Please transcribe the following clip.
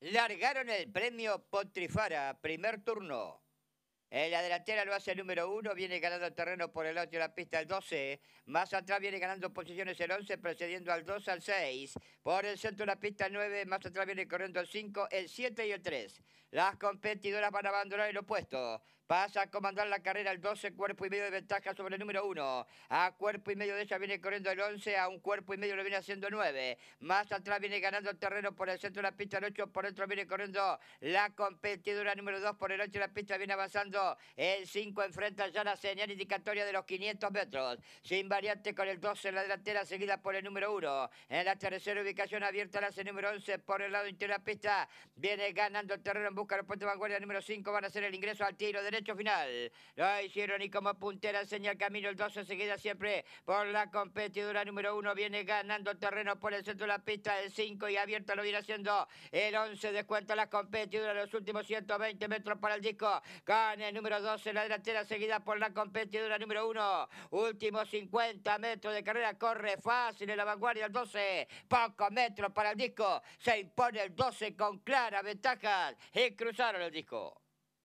Largaron el premio Potrifara, primer turno. En la delantera lo hace el número 1, viene ganando terreno por el 8 de la pista el 12. Más atrás viene ganando posiciones el 11, precediendo al 2 al 6. Por el centro de la pista el 9, más atrás viene corriendo el 5, el 7 y el 3. Las competidoras van a abandonar el opuesto. Pasa a comandar la carrera el 12, cuerpo y medio de ventaja sobre el número 1. A cuerpo y medio de ella viene corriendo el 11, a un cuerpo y medio lo viene haciendo 9. Más atrás viene ganando el terreno por el centro de la pista el 8, por dentro viene corriendo la competidora número 2 por el 8 de la pista viene avanzando. El 5 enfrenta ya la señal indicatoria de los 500 metros. Sin variante con el 12 en la delantera, seguida por el número 1. En la tercera ubicación abierta la hace el número 11 por el lado interior de la pista. Viene ganando el terreno en busca de los puentes de vanguardia número 5. Van a hacer el ingreso al tiro derecho hecho final. Lo hicieron y como puntera señal camino el 12 seguida siempre por la competidora número 1. Viene ganando terreno por el centro de la pista el 5 y abierto lo viene haciendo el 11. Descuenta la competidora los últimos 120 metros para el disco. Gana el número 12 la delantera seguida por la competidora número 1. Últimos 50 metros de carrera. Corre fácil en la vanguardia el 12. Pocos metros para el disco. Se impone el 12 con clara ventaja. Y cruzaron el disco.